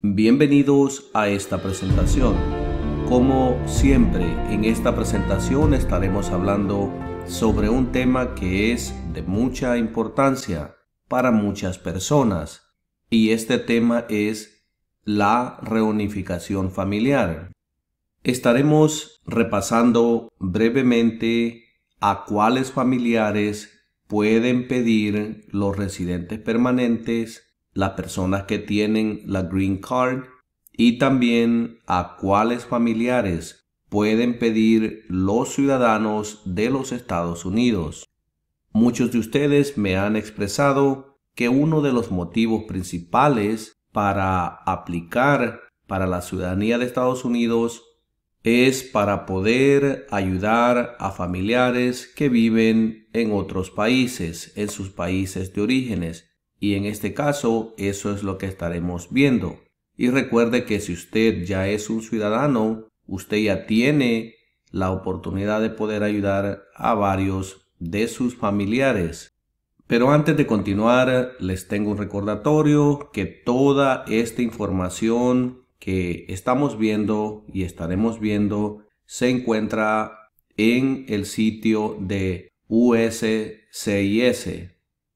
Bienvenidos a esta presentación. Como siempre, en esta presentación estaremos hablando sobre un tema que es de mucha importancia para muchas personas y este tema es la reunificación familiar. Estaremos repasando brevemente a cuáles familiares pueden pedir los residentes permanentes las personas que tienen la Green Card y también a cuáles familiares pueden pedir los ciudadanos de los Estados Unidos. Muchos de ustedes me han expresado que uno de los motivos principales para aplicar para la ciudadanía de Estados Unidos es para poder ayudar a familiares que viven en otros países, en sus países de orígenes, y en este caso, eso es lo que estaremos viendo. Y recuerde que si usted ya es un ciudadano, usted ya tiene la oportunidad de poder ayudar a varios de sus familiares. Pero antes de continuar, les tengo un recordatorio que toda esta información que estamos viendo y estaremos viendo se encuentra en el sitio de USCIS,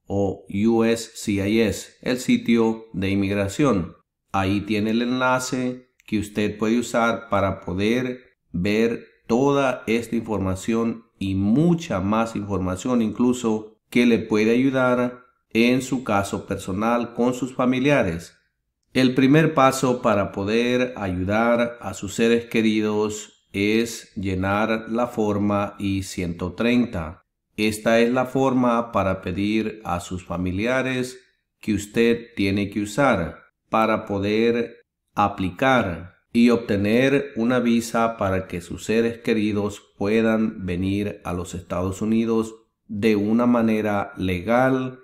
o USCIS, el sitio de inmigración. Ahí tiene el enlace que usted puede usar para poder ver toda esta información y mucha más información incluso que le puede ayudar en su caso personal con sus familiares. El primer paso para poder ayudar a sus seres queridos es llenar la forma I-130. Esta es la forma para pedir a sus familiares que usted tiene que usar para poder aplicar y obtener una visa para que sus seres queridos puedan venir a los Estados Unidos de una manera legal.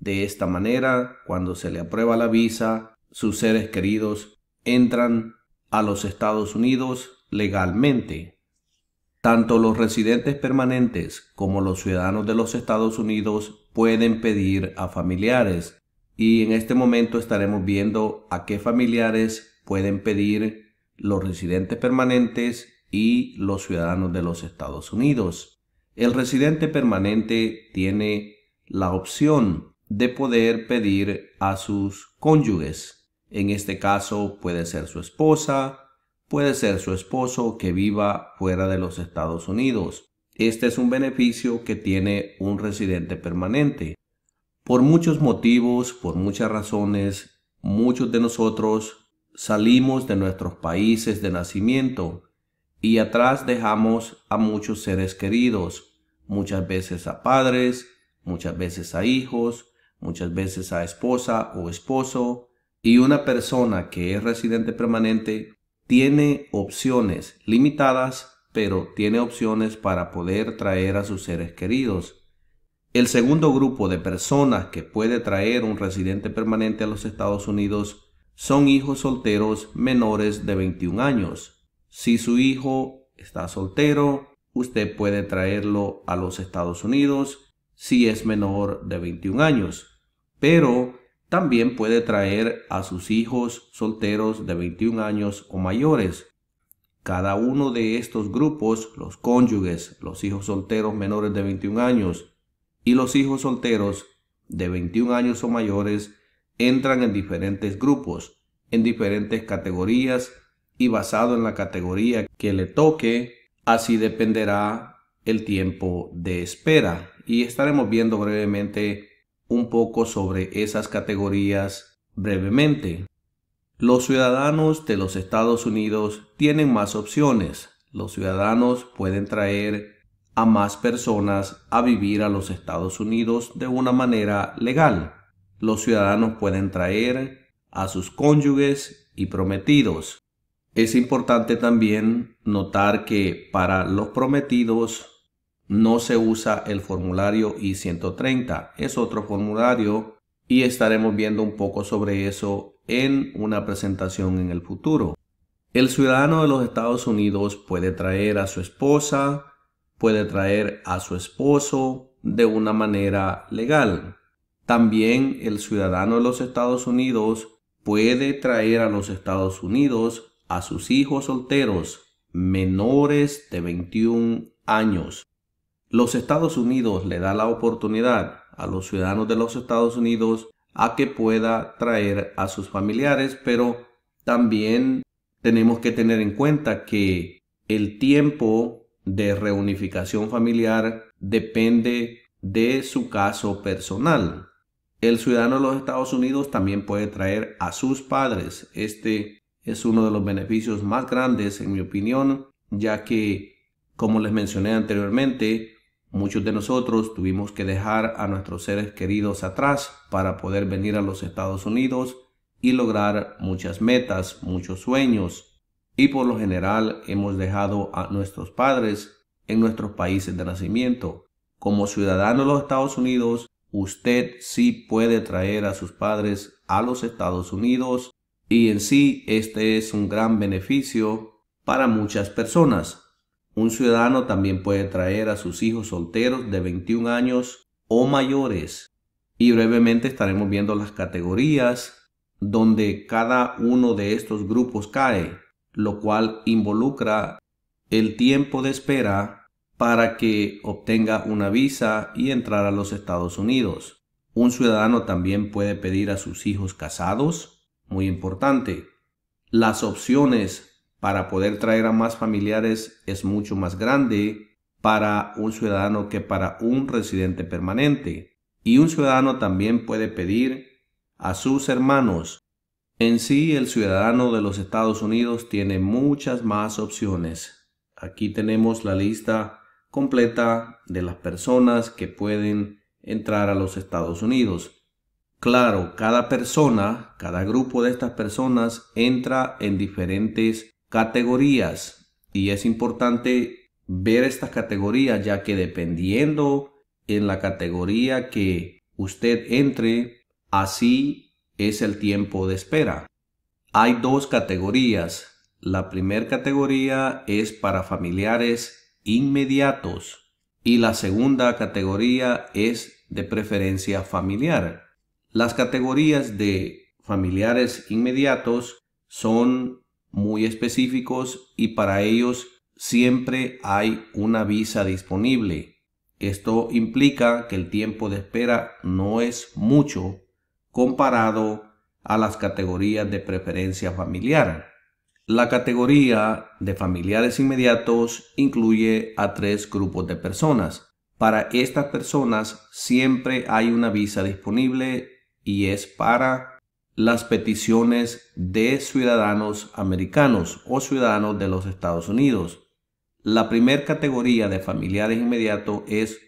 De esta manera, cuando se le aprueba la visa, sus seres queridos entran a los Estados Unidos legalmente. Tanto los residentes permanentes como los ciudadanos de los Estados Unidos pueden pedir a familiares y en este momento estaremos viendo a qué familiares pueden pedir los residentes permanentes y los ciudadanos de los Estados Unidos. El residente permanente tiene la opción de poder pedir a sus cónyuges. En este caso puede ser su esposa, puede ser su esposo que viva fuera de los Estados Unidos. Este es un beneficio que tiene un residente permanente. Por muchos motivos, por muchas razones, muchos de nosotros salimos de nuestros países de nacimiento y atrás dejamos a muchos seres queridos, muchas veces a padres, muchas veces a hijos, muchas veces a esposa o esposo, y una persona que es residente permanente tiene opciones limitadas, pero tiene opciones para poder traer a sus seres queridos. El segundo grupo de personas que puede traer un residente permanente a los Estados Unidos son hijos solteros menores de 21 años. Si su hijo está soltero, usted puede traerlo a los Estados Unidos si es menor de 21 años. Pero también puede traer a sus hijos solteros de 21 años o mayores. Cada uno de estos grupos, los cónyuges, los hijos solteros menores de 21 años y los hijos solteros de 21 años o mayores, entran en diferentes grupos, en diferentes categorías y basado en la categoría que le toque, así dependerá el tiempo de espera. Y estaremos viendo brevemente un poco sobre esas categorías brevemente. Los ciudadanos de los Estados Unidos tienen más opciones. Los ciudadanos pueden traer a más personas a vivir a los Estados Unidos de una manera legal. Los ciudadanos pueden traer a sus cónyuges y prometidos. Es importante también notar que para los prometidos no se usa el formulario I-130, es otro formulario y estaremos viendo un poco sobre eso en una presentación en el futuro. El ciudadano de los Estados Unidos puede traer a su esposa, puede traer a su esposo de una manera legal. También el ciudadano de los Estados Unidos puede traer a los Estados Unidos a sus hijos solteros menores de 21 años los Estados Unidos le da la oportunidad a los ciudadanos de los Estados Unidos a que pueda traer a sus familiares, pero también tenemos que tener en cuenta que el tiempo de reunificación familiar depende de su caso personal. El ciudadano de los Estados Unidos también puede traer a sus padres. Este es uno de los beneficios más grandes, en mi opinión, ya que, como les mencioné anteriormente, Muchos de nosotros tuvimos que dejar a nuestros seres queridos atrás para poder venir a los Estados Unidos y lograr muchas metas, muchos sueños. Y por lo general hemos dejado a nuestros padres en nuestros países de nacimiento. Como ciudadano de los Estados Unidos, usted sí puede traer a sus padres a los Estados Unidos y en sí este es un gran beneficio para muchas personas. Un ciudadano también puede traer a sus hijos solteros de 21 años o mayores. Y brevemente estaremos viendo las categorías donde cada uno de estos grupos cae, lo cual involucra el tiempo de espera para que obtenga una visa y entrar a los Estados Unidos. Un ciudadano también puede pedir a sus hijos casados, muy importante, las opciones para poder traer a más familiares es mucho más grande para un ciudadano que para un residente permanente. Y un ciudadano también puede pedir a sus hermanos. En sí, el ciudadano de los Estados Unidos tiene muchas más opciones. Aquí tenemos la lista completa de las personas que pueden entrar a los Estados Unidos. Claro, cada persona, cada grupo de estas personas entra en diferentes categorías y es importante ver estas categorías ya que dependiendo en la categoría que usted entre, así es el tiempo de espera. Hay dos categorías. La primera categoría es para familiares inmediatos y la segunda categoría es de preferencia familiar. Las categorías de familiares inmediatos son muy específicos y para ellos siempre hay una visa disponible. Esto implica que el tiempo de espera no es mucho comparado a las categorías de preferencia familiar. La categoría de familiares inmediatos incluye a tres grupos de personas. Para estas personas siempre hay una visa disponible y es para las peticiones de ciudadanos americanos o ciudadanos de los Estados Unidos. La primera categoría de familiares inmediatos es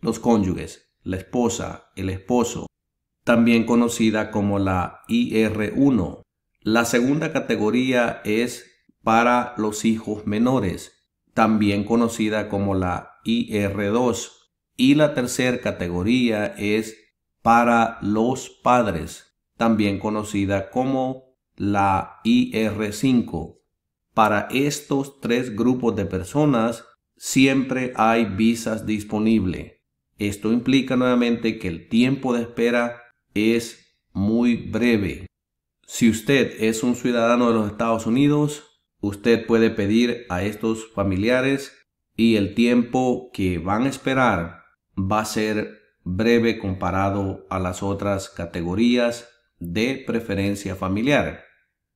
los cónyuges, la esposa, el esposo, también conocida como la IR1. La segunda categoría es para los hijos menores, también conocida como la IR2. Y la tercera categoría es para los padres, también conocida como la IR5. Para estos tres grupos de personas siempre hay visas disponibles. Esto implica nuevamente que el tiempo de espera es muy breve. Si usted es un ciudadano de los Estados Unidos, usted puede pedir a estos familiares y el tiempo que van a esperar va a ser breve comparado a las otras categorías de preferencia familiar.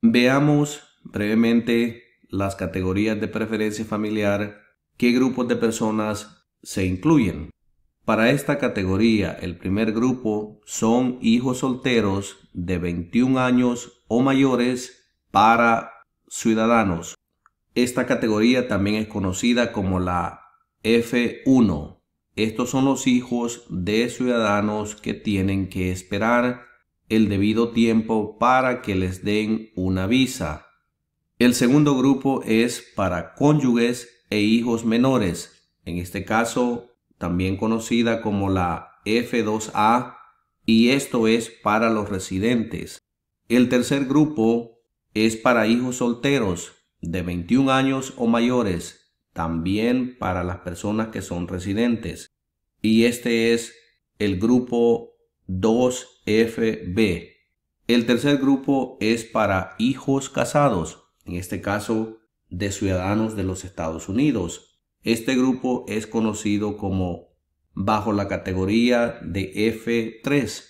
Veamos brevemente las categorías de preferencia familiar, qué grupos de personas se incluyen. Para esta categoría, el primer grupo son hijos solteros de 21 años o mayores para ciudadanos. Esta categoría también es conocida como la F1. Estos son los hijos de ciudadanos que tienen que esperar el debido tiempo para que les den una visa. El segundo grupo es para cónyuges e hijos menores, en este caso también conocida como la F2A, y esto es para los residentes. El tercer grupo es para hijos solteros de 21 años o mayores, también para las personas que son residentes. Y este es el grupo 2 FB. El tercer grupo es para hijos casados, en este caso de ciudadanos de los Estados Unidos. Este grupo es conocido como bajo la categoría de F3.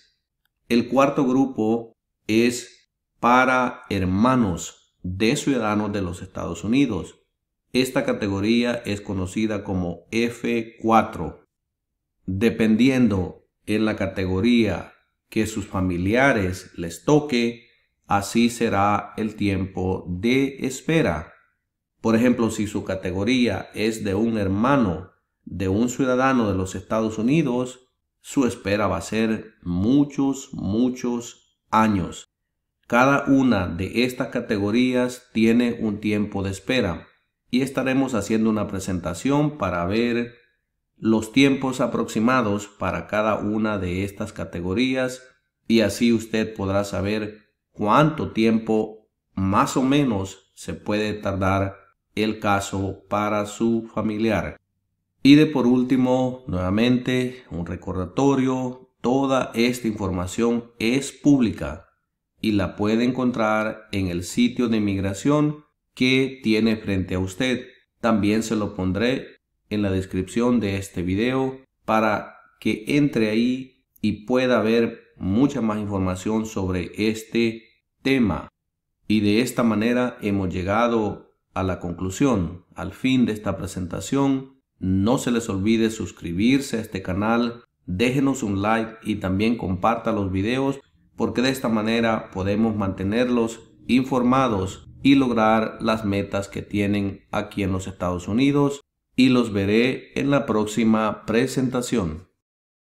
El cuarto grupo es para hermanos de ciudadanos de los Estados Unidos. Esta categoría es conocida como F4. Dependiendo en la categoría que sus familiares les toque, así será el tiempo de espera. Por ejemplo, si su categoría es de un hermano de un ciudadano de los Estados Unidos, su espera va a ser muchos, muchos años. Cada una de estas categorías tiene un tiempo de espera y estaremos haciendo una presentación para ver los tiempos aproximados para cada una de estas categorías y así usted podrá saber cuánto tiempo más o menos se puede tardar el caso para su familiar. Y de por último, nuevamente, un recordatorio, toda esta información es pública y la puede encontrar en el sitio de inmigración que tiene frente a usted. También se lo pondré en la descripción de este video para que entre ahí y pueda ver mucha más información sobre este tema. Y de esta manera hemos llegado a la conclusión, al fin de esta presentación. No se les olvide suscribirse a este canal, déjenos un like y también comparta los videos porque de esta manera podemos mantenerlos informados y lograr las metas que tienen aquí en los Estados Unidos y los veré en la próxima presentación.